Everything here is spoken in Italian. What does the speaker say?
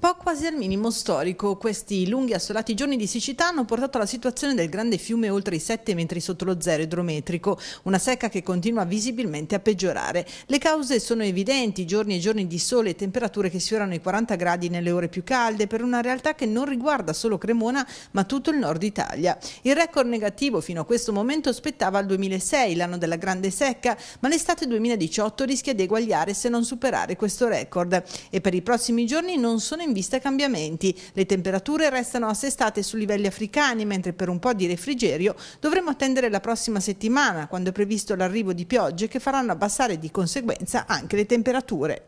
Po' quasi al minimo storico, questi lunghi assolati giorni di siccità hanno portato alla situazione del grande fiume oltre i 7 metri sotto lo zero idrometrico, una secca che continua visibilmente a peggiorare. Le cause sono evidenti, giorni e giorni di sole e temperature che sfiorano i 40 gradi nelle ore più calde per una realtà che non riguarda solo Cremona ma tutto il nord Italia. Il record negativo fino a questo momento spettava al 2006, l'anno della grande secca, ma l'estate 2018 rischia di eguagliare se non superare questo record e per i prossimi giorni non sono in in vista cambiamenti. Le temperature restano assestate su livelli africani, mentre per un po' di refrigerio dovremo attendere la prossima settimana, quando è previsto l'arrivo di piogge che faranno abbassare di conseguenza anche le temperature.